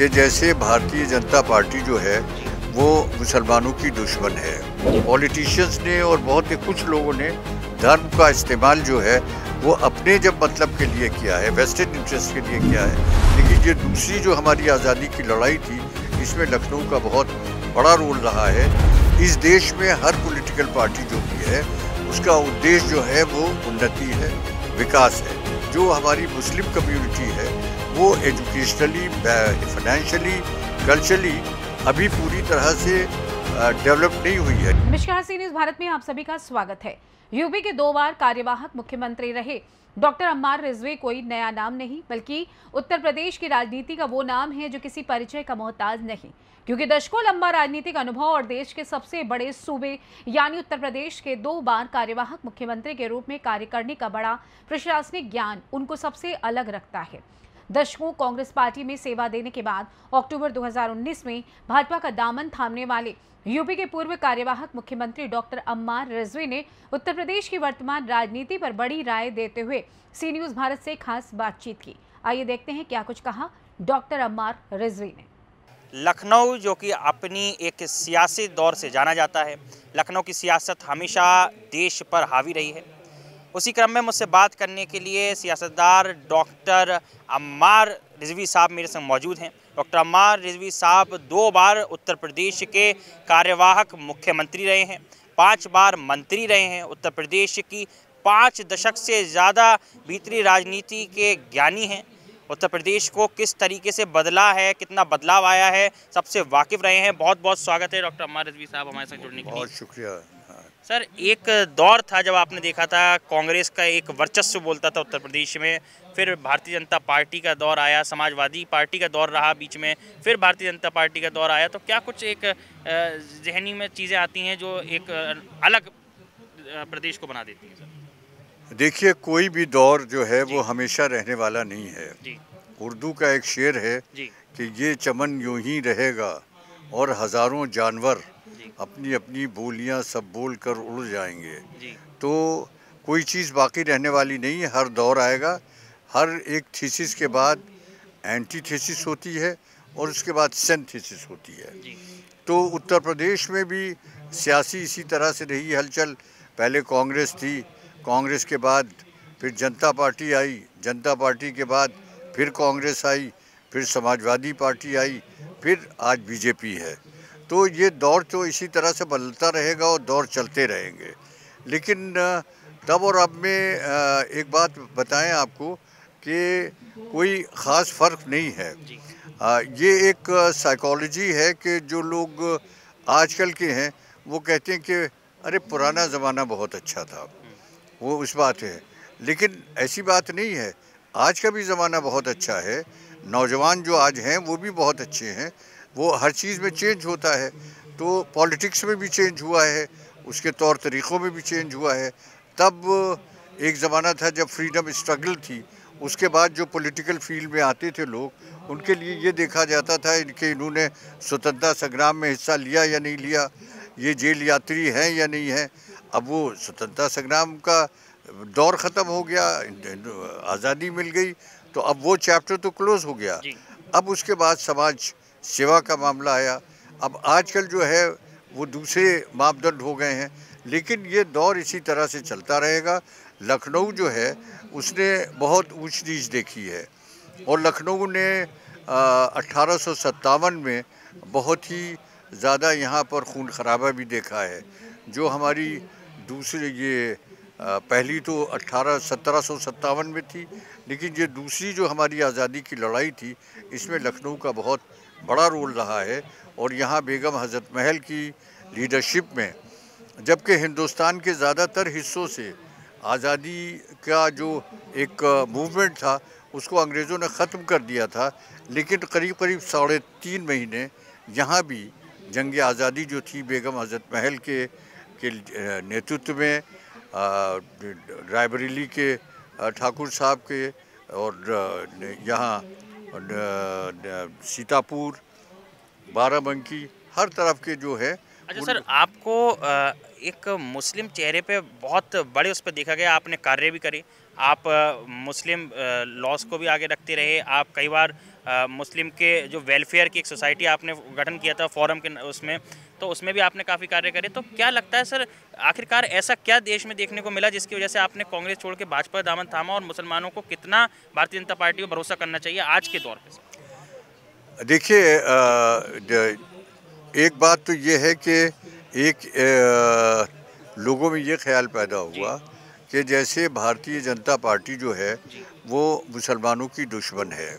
कि जैसे भारतीय जनता पार्टी जो है वो मुसलमानों की दुश्मन है पॉलिटिशियंस ने और बहुत ही कुछ लोगों ने धर्म का इस्तेमाल जो है वो अपने जब मतलब के लिए किया है वेस्टर्न इंटरेस्ट के लिए किया है लेकिन ये दूसरी जो हमारी आज़ादी की लड़ाई थी इसमें लखनऊ का बहुत बड़ा रोल रहा है इस देश में हर पॉलिटिकल पार्टी जो भी है उसका उद्देश्य जो है वो उन्नति है विकास है जो हमारी मुस्लिम कम्युनिटी है वो एजुकेशनली फाइनेंशली कल्चरली अभी पूरी तरह से डेवलप नहीं हुई है नमस्कार सी न्यूज भारत में आप सभी का स्वागत है यूपी के दो बार कार्यवाहक मुख्यमंत्री रहे डॉक्टर अम्मार रिजवे कोई नया नाम नहीं बल्कि उत्तर प्रदेश की राजनीति का वो नाम है जो किसी परिचय का मोहताज नहीं क्योंकि दशकों लंबा राजनीतिक अनुभव और देश के सबसे बड़े सूबे यानी उत्तर प्रदेश के दो बार कार्यवाहक मुख्यमंत्री के रूप में कार्य करने का बड़ा प्रशासनिक ज्ञान उनको सबसे अलग रखता है दशकों कांग्रेस पार्टी में सेवा देने के बाद अक्टूबर 2019 में भाजपा का दामन थामने वाले यूपी के पूर्व कार्यवाहक मुख्यमंत्री डॉक्टर अम्मार रिजवी ने उत्तर प्रदेश की वर्तमान राजनीति पर बड़ी राय देते हुए सी न्यूज भारत से खास बातचीत की आइए देखते हैं क्या कुछ कहा डॉक्टर अम्मार रिजवी ने लखनऊ जो कि अपनी एक सियासी दौर से जाना जाता है लखनऊ की सियासत हमेशा देश पर हावी रही है उसी क्रम में मुझसे बात करने के लिए सियासतदार डॉक्टर अम्मार रिजवी साहब मेरे संग मौजूद हैं डॉक्टर अम्मार रिजवी साहब दो बार उत्तर प्रदेश के कार्यवाहक मुख्यमंत्री रहे हैं पांच बार मंत्री रहे हैं उत्तर प्रदेश की पाँच दशक से ज़्यादा भीतरी राजनीति के ज्ञानी हैं उत्तर प्रदेश को किस तरीके से बदला है कितना बदलाव आया है सबसे वाकिफ रहे हैं बहुत बहुत स्वागत है डॉक्टर अम्मा रिजवी साहब हमारे साथ जुड़ने के लिए बहुत शुक्रिया सर एक दौर था जब आपने देखा था कांग्रेस का एक वर्चस्व बोलता था उत्तर प्रदेश में फिर भारतीय जनता पार्टी का दौर आया समाजवादी पार्टी का दौर रहा बीच में फिर भारतीय जनता पार्टी का दौर आया तो क्या कुछ एक जहनी में चीज़ें आती हैं जो एक अलग प्रदेश को बना देती हैं सर देखिए कोई भी दौर जो है वो हमेशा रहने वाला नहीं है उर्दू का एक शेर है कि ये चमन यूँ ही रहेगा और हज़ारों जानवर अपनी अपनी बोलियां सब बोल कर उड़ जाएंगे तो कोई चीज़ बाकी रहने वाली नहीं है हर दौर आएगा हर एक थीसिस के बाद एंटी थीसिस होती है और उसके बाद सेंथीसिस होती है तो उत्तर प्रदेश में भी सियासी इसी तरह से रही हलचल पहले कांग्रेस थी कांग्रेस के बाद फिर जनता पार्टी आई जनता पार्टी के बाद फिर कांग्रेस आई फिर समाजवादी पार्टी आई फिर आज बीजेपी है तो ये दौर तो इसी तरह से बदलता रहेगा और दौर चलते रहेंगे लेकिन तब और अब में एक बात बताएं आपको कि कोई ख़ास फ़र्क नहीं है ये एक साइकोलॉजी है कि जो लोग आजकल के हैं वो कहते हैं कि अरे पुराना ज़माना बहुत अच्छा था वो उस बात है लेकिन ऐसी बात नहीं है आज का भी ज़माना बहुत अच्छा है नौजवान जो आज हैं वो भी बहुत अच्छे हैं वो हर चीज़ में चेंज होता है तो पॉलिटिक्स में भी चेंज हुआ है उसके तौर तरीक़ों में भी चेंज हुआ है तब एक ज़माना था जब फ्रीडम स्ट्रगल थी उसके बाद जो पॉलिटिकल फील्ड में आते थे लोग उनके लिए ये देखा जाता था इनके इन्होंने स्वतंत्रता संग्राम में हिस्सा लिया या नहीं लिया ये जेल यात्री हैं या नहीं हैं अब वो स्वतंत्रता संग्राम का दौर ख़त्म हो गया आज़ादी मिल गई तो अब वो चैप्टर तो क्लोज़ हो गया अब उसके बाद समाज सेवा का मामला आया अब आजकल जो है वो दूसरे मापदंड हो गए हैं लेकिन ये दौर इसी तरह से चलता रहेगा लखनऊ जो है उसने बहुत ऊंच नीच देखी है और लखनऊ ने अठारह में बहुत ही ज़्यादा यहाँ पर खून खराबा भी देखा है जो हमारी दूसरे ये आ, पहली तो अट्ठारह सत्रह में थी लेकिन ये दूसरी जो हमारी आज़ादी की लड़ाई थी इसमें लखनऊ का बहुत बड़ा रोल रहा है और यहाँ बेगम हज़रत महल की लीडरशिप में जबकि हिंदुस्तान के ज़्यादातर हिस्सों से आज़ादी का जो एक मूवमेंट था उसको अंग्रेज़ों ने ख़त्म कर दिया था लेकिन करीब करीब साढ़े तीन महीने यहाँ भी जंग आज़ादी जो थी बेगम हज़रत महल के के नेतृत्व में रायबरेली के ठाकुर साहब के और यहाँ सीतापुर बाराबंकी हर तरफ के जो है अच्छा सर आपको एक मुस्लिम चेहरे पे बहुत बड़े उस पर देखा गया आपने कार्य भी करे आप मुस्लिम लॉस को भी आगे रखते रहे आप कई बार मुस्लिम के जो वेलफेयर की एक सोसाइटी आपने गठन किया था फोरम के उसमें तो उसमें भी आपने काफ़ी कार्य करे तो क्या लगता है सर आखिरकार ऐसा क्या देश में देखने को मिला जिसकी वजह से आपने कांग्रेस छोड़ के भाजपा दामन थामा और मुसलमानों को कितना भारतीय जनता पार्टी को भरोसा करना चाहिए आज के दौर पर देखिए एक बात तो ये है कि एक ए, लोगों में ये ख्याल पैदा हुआ कि जैसे भारतीय जनता पार्टी जो है वो मुसलमानों की दुश्मन है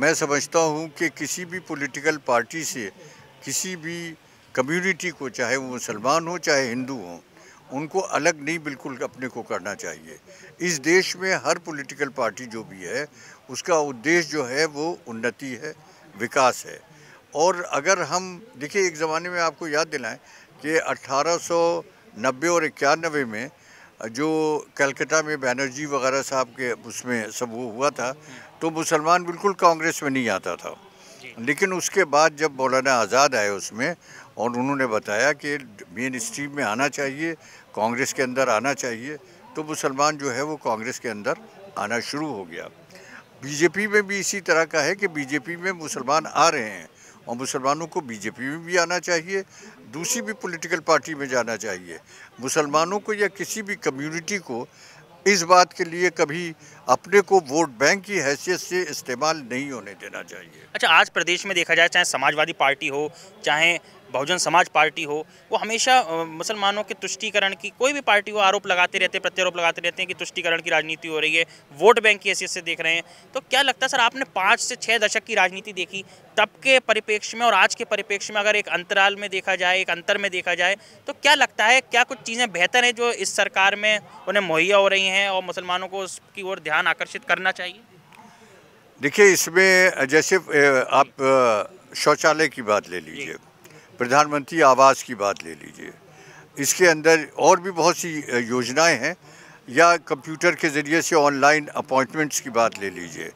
मैं समझता हूँ कि किसी भी पॉलिटिकल पार्टी से किसी भी कम्युनिटी को चाहे वो मुसलमान हो चाहे हिंदू हो उनको अलग नहीं बिल्कुल अपने को करना चाहिए इस देश में हर पॉलिटिकल पार्टी जो भी है उसका उद्देश्य जो है वो उन्नति है विकास है और अगर हम देखिए एक ज़माने में आपको याद दिलाएं कि 1890 और इक्यानवे में जो कलकत्ता में बैनर्जी वगैरह साहब के उसमें सब वो हुआ था तो मुसलमान बिल्कुल कांग्रेस में नहीं आता था लेकिन उसके बाद जब मौलाना आज़ाद आए उसमें और उन्होंने बताया कि मेन स्ट्रीम में आना चाहिए कांग्रेस के अंदर आना चाहिए तो मुसलमान जो है वो कांग्रेस के अंदर आना शुरू हो गया बीजेपी में भी इसी तरह का है कि बीजेपी में मुसलमान आ रहे हैं और मुसलमानों को बीजेपी में भी आना चाहिए दूसरी भी पॉलिटिकल पार्टी में जाना चाहिए मुसलमानों को या किसी भी कम्युनिटी को इस बात के लिए कभी अपने को वोट बैंक की हैसियत से इस्तेमाल नहीं होने देना चाहिए अच्छा आज प्रदेश में देखा जाए चाहे समाजवादी पार्टी हो चाहे बहुजन समाज पार्टी हो वो हमेशा मुसलमानों के तुष्टिकरण की कोई भी पार्टी हो आरोप लगाते रहते हैं प्रत्यारोप लगाते रहते हैं कि तुष्टिकरण की राजनीति हो रही है वोट बैंक की हैसियत से देख रहे हैं तो क्या लगता है सर आपने पाँच से छः दशक की राजनीति देखी तब के परिप्रेक्ष्य में और आज के परिप्रेक्ष्य में अगर एक अंतराल में देखा जाए एक अंतर में देखा जाए तो क्या लगता है क्या कुछ चीज़ें बेहतर हैं जो इस सरकार में उन्हें मुहैया हो रही हैं और मुसलमानों को उसकी ओर ध्यान आकर्षित करना चाहिए देखिए इसमें जैसे आप शौचालय की बात ले लीजिए प्रधानमंत्री आवास की बात ले लीजिए इसके अंदर और भी बहुत सी योजनाएं हैं या कंप्यूटर के ज़रिए से ऑनलाइन अपॉइंटमेंट्स की बात ले लीजिए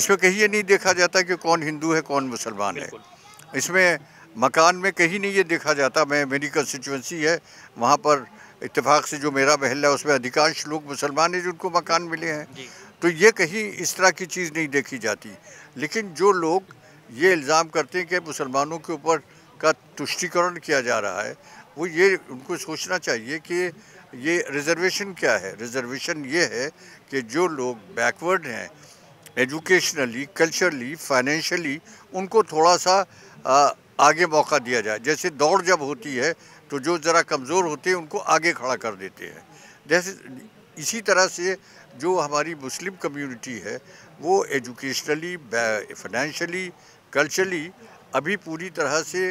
इसमें कहीं ये नहीं देखा जाता कि कौन हिंदू है कौन मुसलमान है इसमें मकान में कहीं नहीं ये देखा जाता मैं मेरी कंस्टिट्यूंसी है वहाँ पर इतफाक़ से जो मेरा महल है उसमें अधिकांश लोग मुसलमान हैं जिनको मकान मिले हैं तो ये कहीं इस तरह की चीज़ नहीं देखी जाती लेकिन जो लोग ये इल्ज़ाम करते हैं कि मुसलमानों के ऊपर का तुष्टिकरण किया जा रहा है वो ये उनको सोचना चाहिए कि ये रिजर्वेशन क्या है रिजर्वेशन ये है कि जो लोग बैकवर्ड हैं एजुकेशनली कल्चरली फाइनेंशली उनको थोड़ा सा आ, आगे मौका दिया जाए जैसे दौड़ जब होती है तो जो ज़रा कमज़ोर होते हैं उनको आगे खड़ा कर देते हैं जैसे इसी तरह से जो हमारी मुस्लिम कम्युनिटी है वो एजुकेशनली फाइनेंशली कल्चरली अभी पूरी तरह से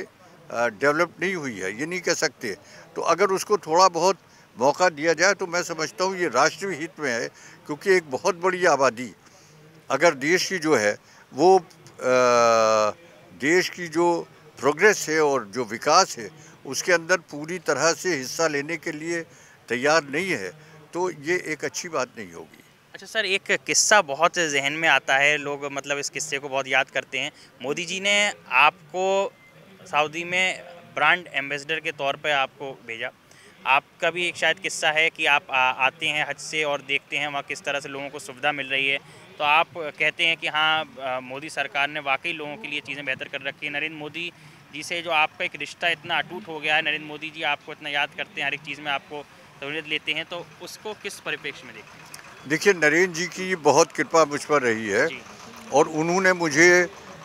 डेवलप नहीं हुई है ये नहीं कह सकते तो अगर उसको थोड़ा बहुत मौका दिया जाए तो मैं समझता हूँ ये राष्ट्र हित में है क्योंकि एक बहुत बड़ी आबादी अगर देश की जो है वो आ, देश की जो प्रोग्रेस है और जो विकास है उसके अंदर पूरी तरह से हिस्सा लेने के लिए तैयार नहीं है तो ये एक अच्छी बात नहीं होगी अच्छा सर एक किस्सा बहुत जहन में आता है लोग मतलब इस किस्से को बहुत याद करते हैं मोदी जी ने आपको सऊदी में ब्रांड एम्बेसडर के तौर पर आपको भेजा आपका भी एक शायद किस्सा है कि आप आ, आते हैं हज से और देखते हैं वहाँ किस तरह से लोगों को सुविधा मिल रही है तो आप कहते हैं कि हाँ मोदी सरकार ने वाकई लोगों के लिए चीज़ें बेहतर कर रखी है नरेंद्र मोदी जिसे जो आपका एक रिश्ता इतना अटूट हो गया है नरेंद्र मोदी जी आपको इतना याद करते हैं हर एक चीज़ में आपको सहूलियत लेते हैं तो उसको किस परिप्रेक्ष्य में देखते हैं देखिए नरेंद्र जी की बहुत कृपा मुझ पर रही है और उन्होंने मुझे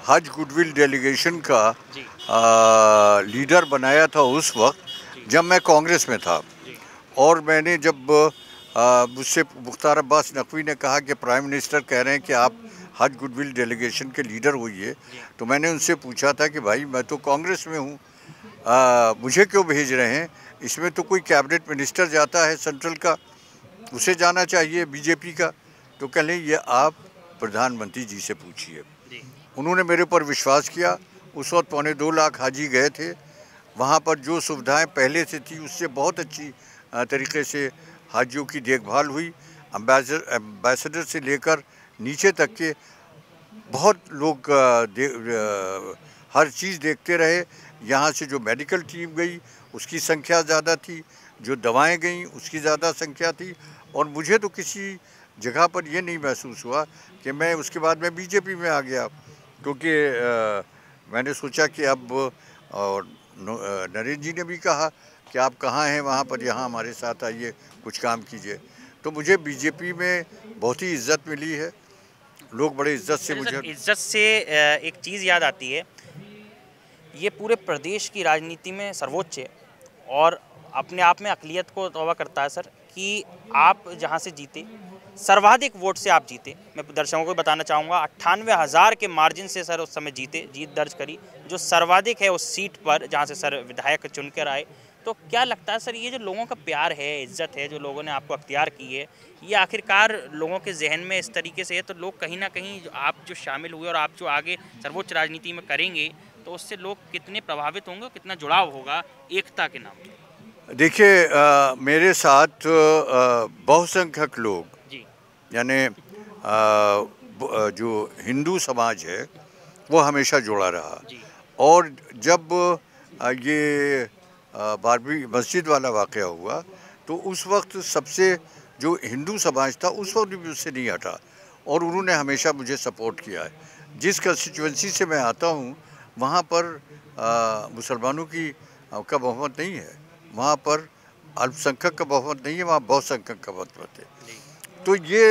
हज गुडविल डेलीगेशन का आ, लीडर बनाया था उस वक्त जब मैं कांग्रेस में था और मैंने जब मुझसे मुख्तार अब्बास नकवी ने कहा कि प्राइम मिनिस्टर कह रहे हैं कि आप हज गुडविल डेलीगेशन के लीडर हुई है तो मैंने उनसे पूछा था कि भाई मैं तो कांग्रेस में हूँ मुझे क्यों भेज रहे हैं इसमें तो कोई कैबिनेट मिनिस्टर जाता है सेंट्रल का उसे जाना चाहिए बीजेपी का तो कह लें ये आप प्रधानमंत्री जी से पूछिए उन्होंने मेरे ऊपर विश्वास किया उस वक्त पौने दो लाख हाजी गए थे वहाँ पर जो सुविधाएं पहले से थी उससे बहुत अच्छी तरीके से हाजियों की देखभाल हुई अम्बेसडर एम्बेसडर से लेकर नीचे तक के बहुत लोग हर चीज़ देखते रहे यहाँ से जो मेडिकल टीम गई उसकी संख्या ज़्यादा थी जो दवाएं गई उसकी ज़्यादा संख्या थी और मुझे तो किसी जगह पर यह नहीं महसूस हुआ कि मैं उसके बाद में बीजेपी में आ गया क्योंकि मैंने सोचा कि अब और नरेंद्र जी ने भी कहा कि आप कहाँ हैं वहाँ पर यहाँ हमारे साथ आइए कुछ काम कीजिए तो मुझे बीजेपी में बहुत ही इज्जत मिली है लोग बड़े इज्जत से मुझे इज्जत से एक चीज़ याद आती है ये पूरे प्रदेश की राजनीति में सर्वोच्च है और अपने आप में अकलीत को तोबा करता है सर कि आप जहाँ से जीते सर्वाधिक वोट से आप जीते मैं दर्शकों को बताना चाहूँगा अट्ठानवे हज़ार के मार्जिन से सर उस समय जीते जीत दर्ज करी जो सर्वाधिक है उस सीट पर जहाँ से सर विधायक चुनकर आए तो क्या लगता है सर ये जो लोगों का प्यार है इज्जत है जो लोगों ने आपको अख्तियार की है ये आखिरकार लोगों के जहन में इस तरीके से है तो लोग कहीं ना कहीं जो आप जो शामिल हुए और आप जो आगे सर्वोच्च राजनीति में करेंगे तो उससे लोग कितने प्रभावित होंगे कितना जुड़ाव होगा एकता के नाम देखिए मेरे साथ बहुसंख्यक लोग यानी जो हिंदू समाज है वो हमेशा जुड़ा रहा और जब ये बारहवीं मस्जिद वाला वाक़ हुआ तो उस वक्त सबसे जो हिंदू समाज था उस वक्त भी उससे नहीं हटा और उन्होंने हमेशा मुझे सपोर्ट किया है जिस कंस्टिट्यूंसी से मैं आता हूँ वहाँ पर मुसलमानों की का बहुमत नहीं है वहाँ पर अल्पसंख्यक का बहुमत नहीं है वहाँ बहुसंख्यक का बहुमत है तो ये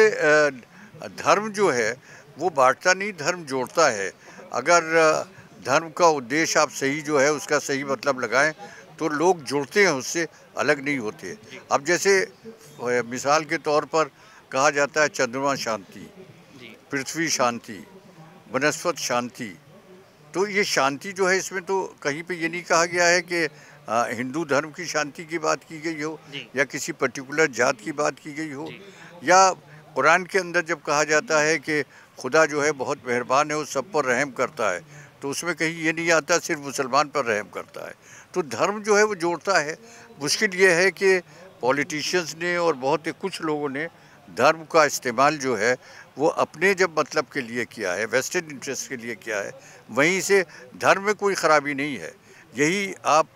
धर्म जो है वो बांटता नहीं धर्म जोड़ता है अगर धर्म का उद्देश्य आप सही जो है उसका सही मतलब लगाएं तो लोग जुड़ते हैं उससे अलग नहीं होते अब जैसे मिसाल के तौर पर कहा जाता है चंद्रमा शांति पृथ्वी शांति वनस्पत शांति तो ये शांति जो है इसमें तो कहीं पे ये नहीं कहा गया है कि हिंदू धर्म की शांति की बात की गई हो या किसी पर्टिकुलर जात की बात की गई हो या कुरान के अंदर जब कहा जाता है कि खुदा जो है बहुत मेहरबान है वो सब पर रहम करता है तो उसमें कहीं ये नहीं आता सिर्फ मुसलमान पर रहम करता है तो धर्म जो है वो जोड़ता है मुश्किल ये है कि पॉलिटिशियंस ने और बहुत ही कुछ लोगों ने धर्म का इस्तेमाल जो है वो अपने जब मतलब के लिए किया है वेस्टर्न इंटरेस्ट के लिए किया है वहीं से धर्म में कोई ख़राबी नहीं है यही आप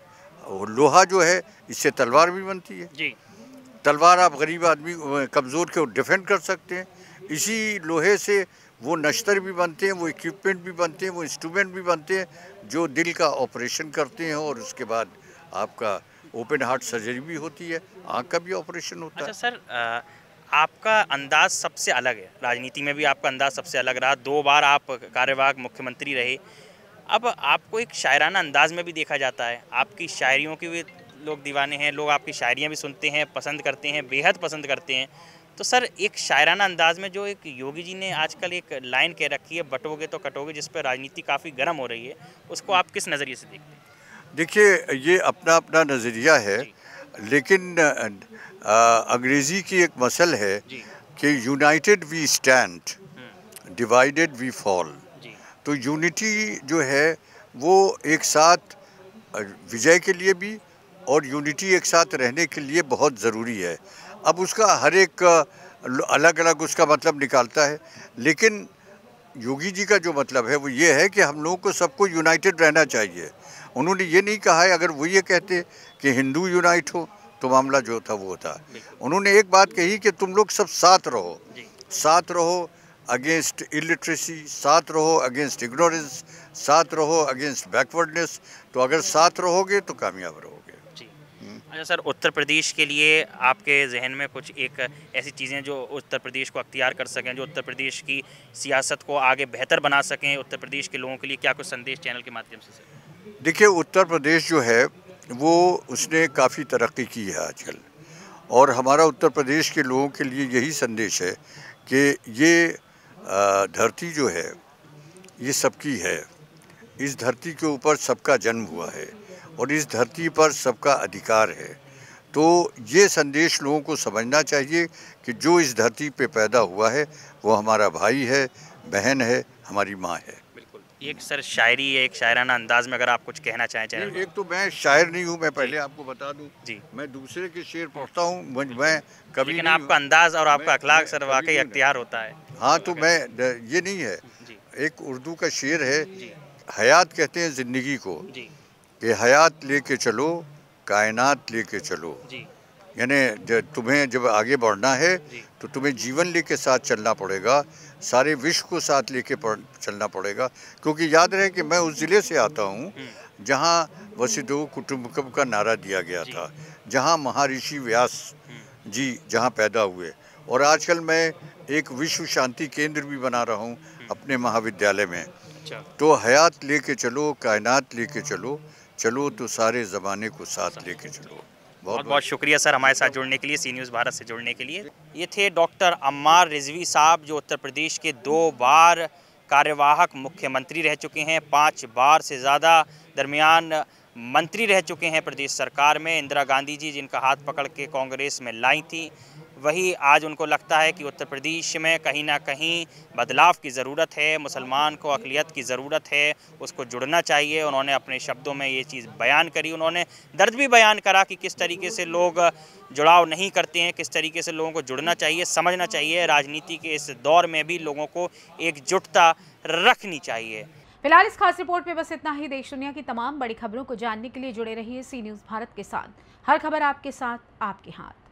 लोहा जो है इससे तलवार भी बनती है जी तलवार आप गरीब आदमी कमज़ोर के डिफेंड कर सकते हैं इसी लोहे से वो नश्तर भी बनते हैं वो इक्विपमेंट भी बनते हैं वो इंस्ट्रूमेंट भी बनते हैं जो दिल का ऑपरेशन करते हैं और उसके बाद आपका ओपन हार्ट सर्जरी भी होती है आँख का भी ऑपरेशन होता अच्छा, है सर आपका अंदाज सबसे अलग है राजनीति में भी आपका अंदाज सबसे अलग रहा दो बार आप कार्यवाहक मुख्यमंत्री रहे अब आपको एक शायराना अंदाज में भी देखा जाता है आपकी शायरियों के भी लोग दीवाने हैं लोग आपकी शायरियाँ भी सुनते हैं पसंद करते हैं बेहद पसंद करते हैं तो सर एक शायराना अंदाज में जो एक योगी जी ने आजकल एक लाइन कह रखी है बटोगे तो कटोगे जिस पर राजनीति काफ़ी गर्म हो रही है उसको आप किस नज़रिए से देखते हैं देखिए ये अपना अपना नज़रिया है लेकिन अंग्रेज़ी की एक मसल है कि united we stand divided we fall तो यूनिटी जो है वो एक साथ विजय के लिए भी और यूनिटी एक साथ रहने के लिए बहुत ज़रूरी है अब उसका हर एक अलग अलग उसका मतलब निकालता है लेकिन योगी जी का जो मतलब है वो ये है कि हम लोगों को सबको यूनाइटेड रहना चाहिए उन्होंने ये नहीं कहा है अगर वो ये कहते कि हिंदू यूनाइट हो तो मामला जो था वो होता उन्होंने एक बात कही कि तुम लोग सब साथ रहो साथ रहो अगेंस्ट इलिटरेसी साथ रहो अगेंस्ट इग्नोरेंस साथ रहो अगेंस्ट बैकवर्डनेस तो अगर साथ रहोगे तो कामयाब रहो अच्छा सर उत्तर प्रदेश के लिए आपके जहन में कुछ एक ऐसी चीज़ें जो उत्तर प्रदेश को अख्तियार कर सकें जो उत्तर प्रदेश की सियासत को आगे बेहतर बना सकें उत्तर प्रदेश के लोगों के लिए क्या कुछ संदेश चैनल के माध्यम से सर देखिए उत्तर प्रदेश जो है वो उसने काफ़ी तरक्की की है आजकल और हमारा उत्तर प्रदेश के लोगों के लिए यही संदेश है कि ये धरती जो है ये सबकी है इस धरती के ऊपर सबका जन्म हुआ है और इस धरती पर सबका अधिकार है तो ये संदेश लोगों को समझना चाहिए कि जो इस धरती पे पैदा हुआ है वो हमारा भाई है बहन है हमारी माँ है बिल्कुल एक सर शायरी एक शायराना अंदाज में अगर आप कुछ कहना चाहें चाहें एक तो मैं शायर नहीं हूँ मैं पहले आपको बता दूँ जी मैं दूसरे के शेर पढ़ता हूँ मैं कभी लेकिन आपका अंदाज और आपका अखलाक सर वाकई अख्तियार होता है हाँ तो मैं ये नहीं है एक उर्दू का शेर है हयात कहते हैं ज़िंदगी को कि हयात लेके चलो कायनात लेके चलो यानी तुम्हें जब आगे बढ़ना है तो तुम्हें जीवन लेके साथ चलना पड़ेगा सारे विश्व को साथ लेके चलना पड़ेगा क्योंकि याद रहे कि मैं उस ज़िले से आता हूँ हम्म। जहाँ वसीधो कुटुम्बकम का नारा दिया गया था जहाँ महर्षि व्यास हम्म। जी जहाँ पैदा हुए और आजकल मैं एक विश्व शांति केंद्र भी बना रहा हूँ हम्म। अपने महाविद्यालय में अच्छा। तो हयात लेके चलो कायनात लेके चलो चलो तो सारे ज़माने को साथ लेके चलो बहुत बहुत शुक्रिया सर हमारे साथ जुड़ने के लिए सी न्यूज़ भारत से जुड़ने के लिए ये थे डॉक्टर अम्मार रिजवी साहब जो उत्तर प्रदेश के दो बार कार्यवाहक मुख्यमंत्री रह चुके हैं पांच बार से ज़्यादा दरमियान मंत्री रह चुके हैं प्रदेश सरकार में इंदिरा गांधी जी जिनका हाथ पकड़ के कांग्रेस में लाई थी वही आज उनको लगता है कि उत्तर प्रदेश में कहीं ना कहीं बदलाव की ज़रूरत है मुसलमान को अकलीत की ज़रूरत है उसको जुड़ना चाहिए उन्होंने अपने शब्दों में ये चीज़ बयान करी उन्होंने दर्द भी बयान करा कि किस तरीके से लोग जुड़ाव नहीं करते हैं किस तरीके से लोगों को जुड़ना चाहिए समझना चाहिए राजनीति के इस दौर में भी लोगों को एकजुटता रखनी चाहिए फिलहाल इस खास रिपोर्ट में बस इतना ही देश दुनिया की तमाम बड़ी खबरों को जानने के लिए जुड़े रहिए सी न्यूज़ भारत के साथ हर खबर आपके साथ आपके हाथ